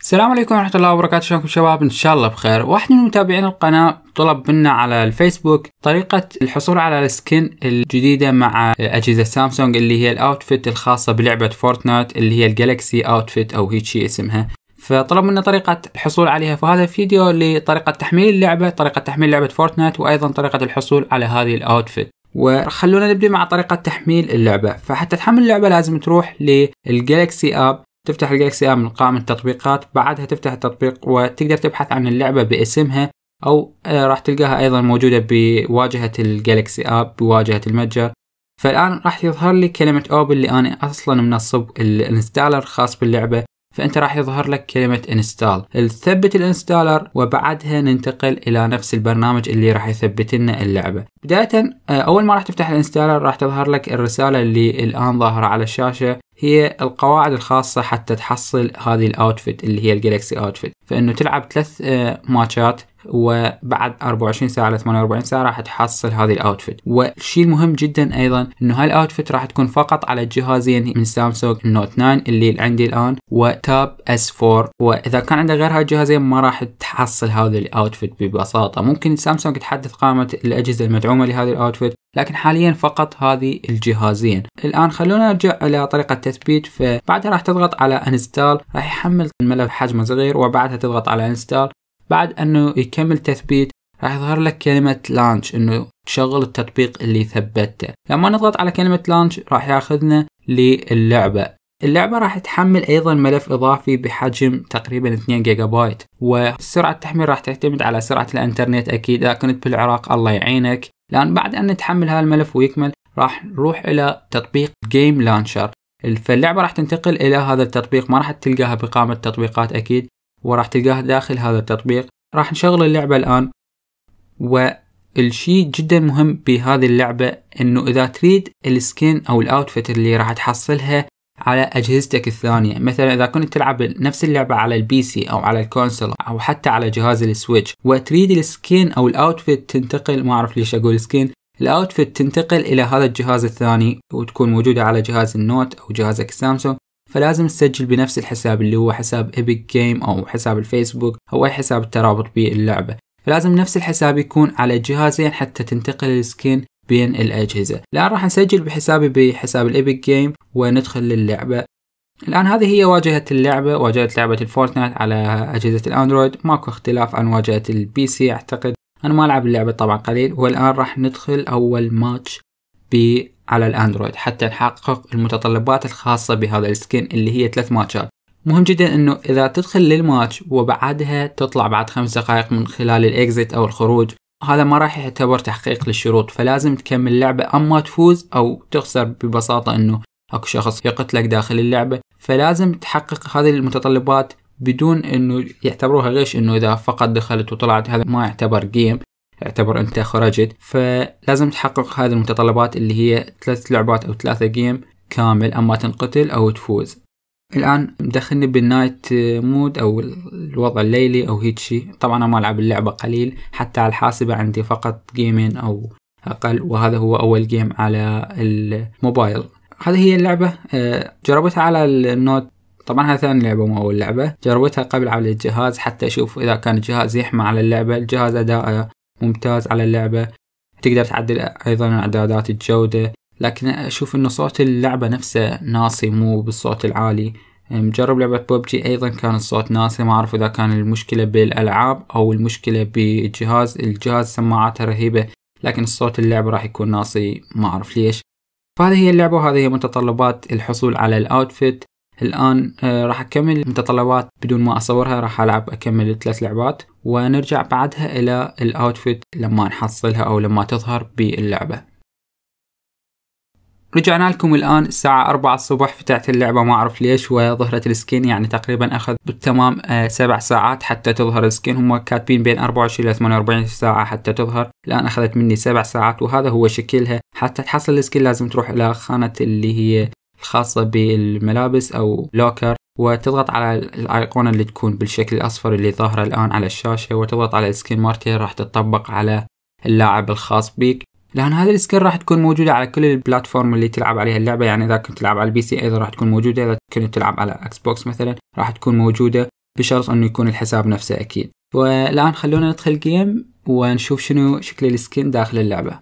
السلام عليكم ورحمة الله وبركاته شلونكم شباب إن شاء الله بخير واحد من متابعين القناة طلب منا على الفيسبوك طريقة الحصول على السكن الجديدة مع أجهزة سامسونج اللي هي الأوتفيت الخاصة بلعبة فورتنايت اللي هي الجالكسي أوتفيت أو هيك شيء اسمها فطلب منا طريقة الحصول عليها في هذا الفيديو لطريقة تحميل اللعبة طريقة تحميل لعبة فورتنايت وأيضا طريقة الحصول على هذه الأوتفيت وخلونا نبدأ مع طريقة تحميل اللعبة فحتى تحمل اللعبة لازم تروح للجالكسي اب تفتح الجالكسي اب من قائمة التطبيقات بعدها تفتح التطبيق وتقدر تبحث عن اللعبة باسمها أو آه، راح تلقاها أيضا موجودة بواجهة الجالكسي اب بواجهة المتجر فالآن راح يظهر لي كلمة أوبن اللي أنا أصلا منصب الانستالر خاص باللعبة فانت راح يظهر لك كلمه انستال نثبت الانستالر وبعدها ننتقل الى نفس البرنامج اللي راح يثبت لنا اللعبه بدايه آه، اول ما راح تفتح الانستالر راح تظهر لك الرساله اللي الان ظاهره على الشاشه هي القواعد الخاصة حتى تحصل هذه الاوتفيت اللي هي الجالكسي اوتفيت فانه تلعب ثلاث آه، ماتشات وبعد 24 ساعه ل 48 ساعه راح تحصل هذه الاوتفيت والشيء المهم جدا ايضا انه هاي الاوتفيت راح تكون فقط على جهازين يعني من سامسونج نوت 9 اللي عندي الان وتاب اس 4 واذا كان عندك غير هاي الجهازين ما راح تحصل هذا الاوتفيت ببساطه ممكن سامسونج تحدث قائمه الاجهزه المدعومه لهذا الاوتفيت لكن حاليا فقط هذه الجهازين الان خلونا نرجع الى طريقه التثبيت فبعدها راح تضغط على انستال راح يحمل الملف حجمه صغير وبعدها تضغط على انستال بعد أنه يكمل تثبيت راح يظهر لك كلمة لانش أنه تشغل التطبيق اللي ثبته لما نضغط على كلمة لانش راح ياخذنا للعبة اللعبة راح تحمل أيضا ملف إضافي بحجم تقريبا 2 جيجا بايت وسرعة التحميل راح تعتمد على سرعة الإنترنت أكيد إذا كنت بالعراق الله يعينك لأن بعد أن تحمل هذا الملف ويكمل راح نروح إلى تطبيق جيم لانشر فاللعبة راح تنتقل إلى هذا التطبيق ما راح تلقاها بقائمة التطبيقات أكيد وراح تلقاه داخل هذا التطبيق راح نشغل اللعبة الآن والشيء جدا مهم بهذه اللعبة انه اذا تريد السكين او الاوتفيت اللي راح تحصلها على اجهزتك الثانية مثلا اذا كنت تلعب نفس اللعبة على البي سي او على الكونسول او حتى على جهاز السويتش وتريد السكين او الاوتفيت تنتقل ما اعرف ليش اقول سكين الاوتفيت تنتقل الى هذا الجهاز الثاني وتكون موجودة على جهاز النوت او جهازك السامسونج فلازم تسجل بنفس الحساب اللي هو حساب ايبك جيم او حساب الفيسبوك او اي حساب ترابط به اللعبة فلازم نفس الحساب يكون على جهازين حتى تنتقل السكين بين الأجهزة الآن راح نسجل بحسابي بحساب الإيبك جيم وندخل للعبة الآن هذه هي واجهة اللعبة واجهة لعبة الفورتنايت على أجهزة الأندرويد ماكو اختلاف عن واجهة البي سي أعتقد أنا ما ألعب اللعبة طبعا قليل والآن راح ندخل أول ماتش على الاندرويد حتى نحقق المتطلبات الخاصة بهذا السكين اللي هي ثلاث ماتشات مهم جدا انه اذا تدخل للماتش وبعدها تطلع بعد خمس دقائق من خلال الاكزيت او الخروج هذا ما راح يعتبر تحقيق للشروط فلازم تكمل اللعبة اما تفوز او تخسر ببساطة انه اكو شخص يقتلك داخل اللعبة فلازم تحقق هذه المتطلبات بدون انه يعتبروها غش انه اذا فقط دخلت وطلعت هذا ما يعتبر جيم اعتبر انت خرجت فلازم تحقق هذه المتطلبات اللي هي ثلاث لعبات او ثلاثة جيم كامل اما تنقتل او تفوز الان مدخلني بالنايت مود او الوضع الليلي او هيك شيء طبعا انا ما العب اللعبه قليل حتى على الحاسبه عندي فقط جيمين او اقل وهذا هو اول جيم على الموبايل هذه هي اللعبه آه، جربتها على النوت طبعا هاي ثاني لعبه مو اول لعبه جربتها قبل على الجهاز حتى اشوف اذا كان الجهاز يحمى على اللعبه الجهاز اداءه ممتاز على اللعبة تقدر تعدل أيضا إعدادات الجودة لكن أشوف أن صوت اللعبة نفسه ناصي مو بالصوت العالي مجرب لعبة ببجي أيضا كان الصوت ناصي ما أعرف إذا كان المشكلة بالألعاب أو المشكلة بالجهاز الجهاز سماعاته رهيبة لكن الصوت اللعبة راح يكون ناصي ما أعرف ليش فهذه هي اللعبة وهذه هي متطلبات الحصول على الأوتفيت الآن أه، راح أكمل متطلبات بدون ما أصورها راح ألعب أكمل ثلاث لعبات ونرجع بعدها إلى الأوتفيت لما نحصلها أو لما تظهر باللعبة رجعنا لكم الآن الساعة 4 الصبح فتحت اللعبة ما أعرف ليش وظهرت السكين يعني تقريبا أخذ بالتمام آه، سبع ساعات حتى تظهر السكين هم كاتبين بين 24 إلى 48 ساعة حتى تظهر الآن أخذت مني سبع ساعات وهذا هو شكلها حتى تحصل السكين لازم تروح إلى خانة اللي هي الخاصة بالملابس أو لوكر وتضغط على الأيقونة اللي تكون بالشكل الأصفر اللي ظاهرة الآن على الشاشة وتضغط على السكين ماركر راح تتطبق على اللاعب الخاص بك لأن هذه السكين راح تكون موجودة على كل البلاتفورم اللي تلعب عليها اللعبة يعني إذا كنت تلعب على البي سي أيضا راح تكون موجودة إذا كنت تلعب على أكس بوكس مثلا راح تكون موجودة بشرط أنه يكون الحساب نفسه أكيد والآن خلونا ندخل جيم ونشوف شنو شكل السكين داخل اللعبة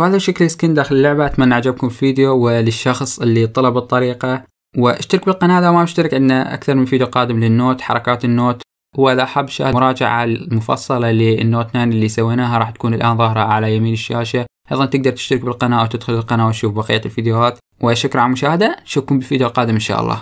فهذا شكل سكين داخل اللعبة أتمنى عجبكم الفيديو وللشخص اللي طلب الطريقة واشترك بالقناة إذا ما مشترك عندنا أكثر من فيديو قادم للنوت حركات النوت وإذا حاب شاهد مراجعة المفصلة للنوت 9 اللي سويناها راح تكون الآن ظاهرة على يمين الشاشة أيضا تقدر تشترك بالقناة أو تدخل القناة وتشوف بقية الفيديوهات وشكرا على المشاهدة نشوفكم بالفيديو القادم إن شاء الله